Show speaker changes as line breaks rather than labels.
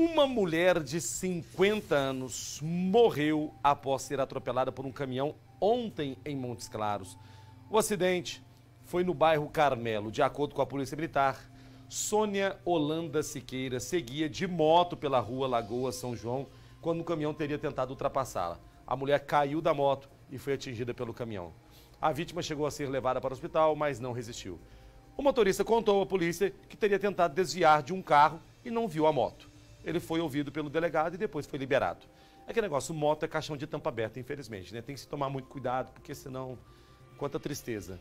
Uma mulher de 50 anos morreu após ser atropelada por um caminhão ontem em Montes Claros. O acidente foi no bairro Carmelo. De acordo com a Polícia Militar, Sônia Holanda Siqueira seguia de moto pela rua Lagoa São João quando o caminhão teria tentado ultrapassá-la. A mulher caiu da moto e foi atingida pelo caminhão. A vítima chegou a ser levada para o hospital, mas não resistiu. O motorista contou à polícia que teria tentado desviar de um carro e não viu a moto ele foi ouvido pelo delegado e depois foi liberado. É que negócio, moto é caixão de tampa aberta, infelizmente, né? Tem que se tomar muito cuidado, porque senão, quanta tristeza.